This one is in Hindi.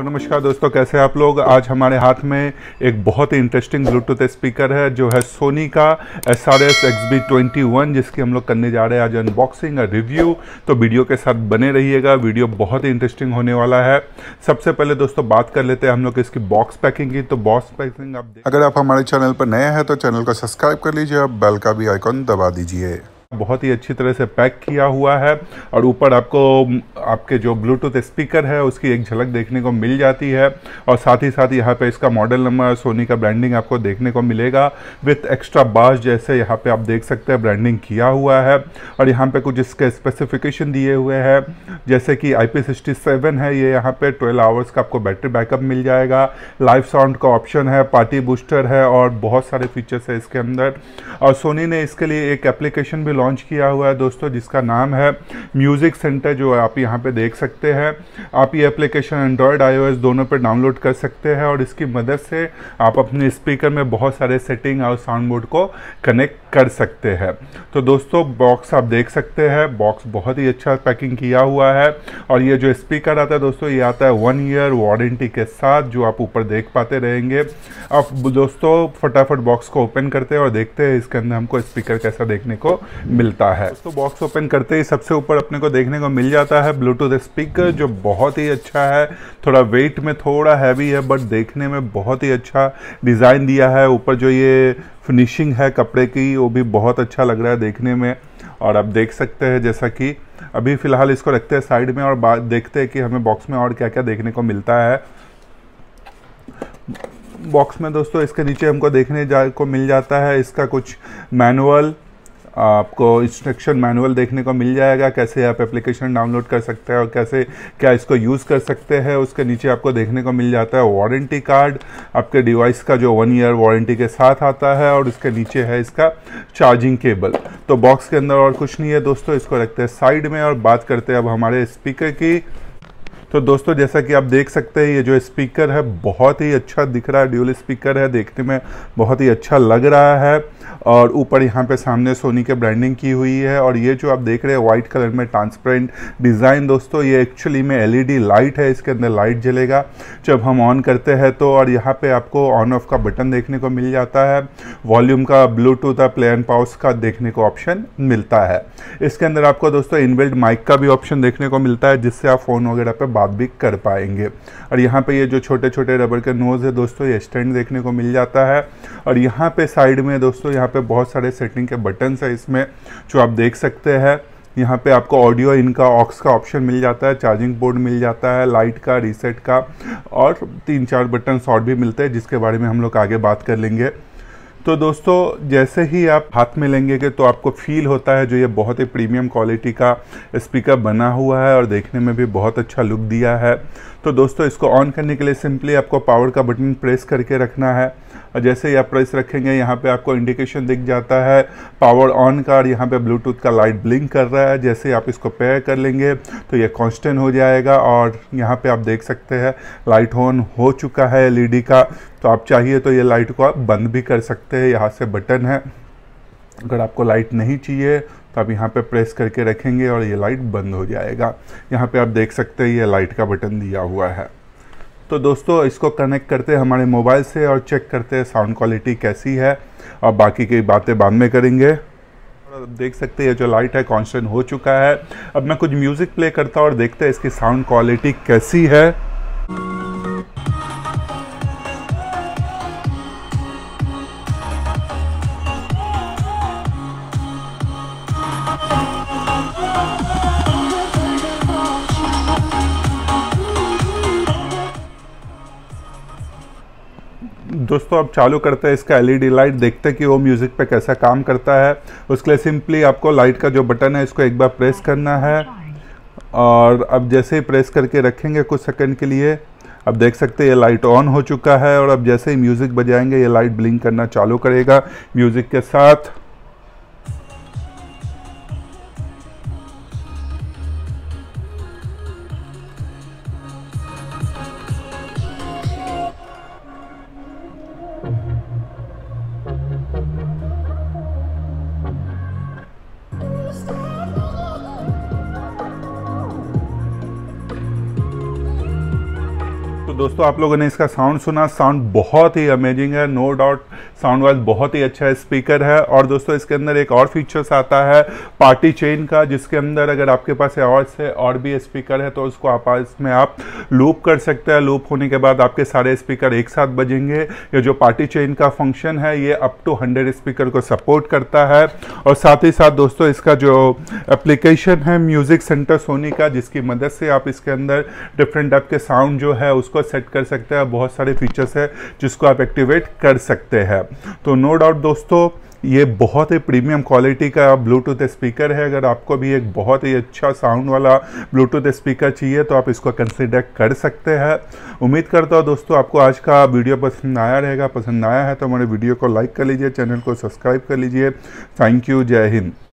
हेलो नमस्कार दोस्तों कैसे आप लोग आज हमारे हाथ में एक बहुत ही इंटरेस्टिंग ब्लूटूथ स्पीकर है जो है सोनी का S R S X B twenty one जिसकी हम लोग करने जा रहे हैं आज अनबॉक्सिंग और रिव्यू तो वीडियो के साथ बने रहिएगा वीडियो बहुत ही इंटरेस्टिंग होने वाला है सबसे पहले दोस्तों बात कर लेते हैं हम लोग इसकी बॉक्स पैकिंग की तो बॉक्स पैकिंग आप अगर आप हमारे चैनल पर नए हैं तो चैनल को सब्सक्राइब कर लीजिए और बेल का भी आइकॉन दबा दीजिए बहुत ही अच्छी तरह से पैक किया हुआ है और ऊपर आपको आपके जो ब्लूटूथ स्पीकर है उसकी एक झलक देखने को मिल जाती है और साथ ही साथ यहाँ पे इसका मॉडल नंबर सोनी का ब्रांडिंग आपको देखने को मिलेगा विथ एक्स्ट्रा बास जैसे यहाँ पे आप देख सकते हैं ब्रांडिंग किया हुआ है और यहाँ पे कुछ इसके स्पेसिफिकेशन दिए हुए हैं जैसे कि आई पी है ये यहाँ पे ट्वेल्व आवर्स का आपको बैटरी बैकअप मिल जाएगा लाइव साउंड का ऑप्शन है पार्टी बूस्टर है और बहुत सारे फीचर्स है इसके अंदर और सोनी ने इसके लिए एक एप्लीकेशन भी लॉन्च किया हुआ है दोस्तों जिसका नाम है म्यूज़िक सेंटर जो आप यहाँ पे देख सकते हैं आप ये एप्लीकेशन एंड्रॉयड आईओएस दोनों पर डाउनलोड कर सकते हैं और इसकी मदद से आप अपने स्पीकर में बहुत सारे सेटिंग और साउंड बोर्ड को कनेक्ट कर सकते हैं तो दोस्तों बॉक्स आप देख सकते हैं बॉक्स बहुत ही अच्छा पैकिंग किया हुआ है और ये जो स्पीकर आता है दोस्तों ये आता है वन ईयर वारंटी के साथ जो आप ऊपर देख पाते रहेंगे अब दोस्तों फटाफट बॉक्स को ओपन करते हैं और देखते हैं इसके अंदर हमको स्पीकर कैसा देखने को मिलता है दोस्तों बॉक्स ओपन करते ही सबसे ऊपर अपने को देखने को मिल जाता है ब्लूटूथ स्पीकर जो बहुत ही अच्छा है थोड़ा वेट में थोड़ा हैवी है बट देखने में बहुत ही अच्छा डिज़ाइन दिया है ऊपर जो ये फिनिशिंग है कपड़े की वो भी बहुत अच्छा लग रहा है देखने में और आप देख सकते हैं जैसा कि अभी फ़िलहाल इसको रखते हैं साइड में और देखते हैं कि हमें बॉक्स में और क्या क्या देखने को मिलता है बॉक्स में दोस्तों इसके नीचे हमको देखने जा को मिल जाता है इसका कुछ मैनुअल आपको इंस्ट्रक्शन मैनुअल देखने को मिल जाएगा कैसे आप एप्लीकेशन डाउनलोड कर सकते हैं और कैसे क्या इसको यूज़ कर सकते हैं उसके नीचे आपको देखने को मिल जाता है वारंटी कार्ड आपके डिवाइस का जो वन ईयर वारंटी के साथ आता है और उसके नीचे है इसका चार्जिंग केबल तो बॉक्स के अंदर और कुछ नहीं है दोस्तों इसको रखते हैं साइड में और बात करते हैं अब हमारे स्पीकर की तो दोस्तों जैसा कि आप देख सकते हैं ये जो स्पीकर है बहुत ही अच्छा दिख रहा है ड्यूल स्पीकर है देखने में बहुत ही अच्छा लग रहा है और ऊपर यहाँ पे सामने सोनी के ब्रांडिंग की हुई है और ये जो आप देख रहे हैं वाइट कलर में ट्रांसपेरेंट डिज़ाइन दोस्तों ये एक्चुअली में एलईडी लाइट है इसके अंदर लाइट जलेगा जब हम ऑन करते हैं तो और यहाँ पे आपको ऑन ऑफ का बटन देखने को मिल जाता है वॉल्यूम का ब्लूटूथ और प्ले एंड पाउस का देखने को ऑप्शन मिलता है इसके अंदर आपको दोस्तों इनबिल्ड माइक का भी ऑप्शन देखने को मिलता है जिससे आप फ़ोन वगैरह पर बात भी कर पाएंगे और यहाँ पे ये जो छोटे छोटे रबर के नोज़ है दोस्तों ये स्टैंड देखने को मिल जाता है और यहाँ पे साइड में दोस्तों यहाँ पे बहुत सारे सेटिंग के बटन्स है इसमें जो आप देख सकते हैं यहाँ पे आपको ऑडियो इनका ऑक्स का ऑप्शन मिल जाता है चार्जिंग बोर्ड मिल जाता है लाइट का रीसेट का और तीन चार बटन शॉर्ट भी मिलते हैं जिसके बारे में हम लोग आगे बात कर लेंगे तो दोस्तों जैसे ही आप हाथ में लेंगे के तो आपको फील होता है जो ये बहुत ही प्रीमियम क्वालिटी का स्पीकर बना हुआ है और देखने में भी बहुत अच्छा लुक दिया है तो दोस्तों इसको ऑन करने के लिए सिंपली आपको पावर का बटन प्रेस करके रखना है और जैसे ही आप प्रेस रखेंगे यहाँ पे आपको इंडिकेशन दिख जाता है पावर ऑन का और यहाँ पर ब्लूटूथ का लाइट ब्लिंक कर रहा है जैसे आप इसको पेयर कर लेंगे तो ये कॉन्स्टेंट हो जाएगा और यहाँ पर आप देख सकते हैं लाइट ऑन हो चुका है एल e का तो आप चाहिए तो ये लाइट को आप बंद भी कर सकते हैं यहाँ से बटन है अगर आपको लाइट नहीं चाहिए तो आप यहाँ पे प्रेस करके रखेंगे और ये लाइट बंद हो जाएगा यहाँ पे आप देख सकते हैं ये लाइट का बटन दिया हुआ है तो दोस्तों इसको कनेक्ट करते हैं हमारे मोबाइल से और चेक करते हैं साउंड क्वालिटी कैसी है और बाकी की बातें बाद में करेंगे आप देख सकते हैं जो लाइट है कॉन्सटेंट हो चुका है अब मैं कुछ म्यूज़िक प्ले करता हूँ और देखते हैं इसकी साउंड क्वालिटी कैसी है दोस्तों अब चालू करते हैं इसका एलईडी लाइट e देखते हैं कि वो म्यूज़िक पे कैसा काम करता है उसके लिए सिंपली आपको लाइट का जो बटन है इसको एक बार प्रेस करना है और अब जैसे ही प्रेस करके रखेंगे कुछ सेकंड के लिए अब देख सकते हैं ये लाइट ऑन हो चुका है और अब जैसे ही म्यूज़िक बजाएंगे ये लाइट ब्लिंक करना चालू करेगा म्यूज़िक के साथ दोस्तों आप लोगों ने इसका साउंड सुना साउंड बहुत ही अमेजिंग है नो डाउट साउंड वाइज बहुत ही अच्छा स्पीकर है और दोस्तों इसके अंदर एक और फीचर्स आता है पार्टी चेन का जिसके अंदर अगर आपके पास और से और भी स्पीकर है तो उसको आप इसमें आप लूप कर सकते हैं लूप होने के बाद आपके सारे स्पीकर एक साथ बजेंगे ये जो पार्टी चेन का फंक्शन है ये अप टू हंड्रेड स्पीकर को सपोर्ट करता है और साथ ही साथ दोस्तों इसका जो एप्लीकेशन है म्यूज़िक सेंटर सोनी का जिसकी मदद से आप इसके अंदर डिफरेंट टाइप के साउंड जो है उसको सेट कर सकते हैं बहुत सारे फीचर्स है जिसको आप एक्टिवेट कर सकते हैं है तो नो डाउट दोस्तों ये बहुत ही प्रीमियम क्वालिटी का ब्लूटूथ स्पीकर है अगर आपको भी एक बहुत ही अच्छा साउंड वाला ब्लूटूथ स्पीकर चाहिए तो आप इसको कंसिडर कर सकते हैं उम्मीद करता हूँ दोस्तों आपको आज का वीडियो पसंद आया रहेगा पसंद आया है तो हमारे वीडियो को लाइक कर लीजिए चैनल को सब्सक्राइब कर लीजिए थैंक यू जय हिंद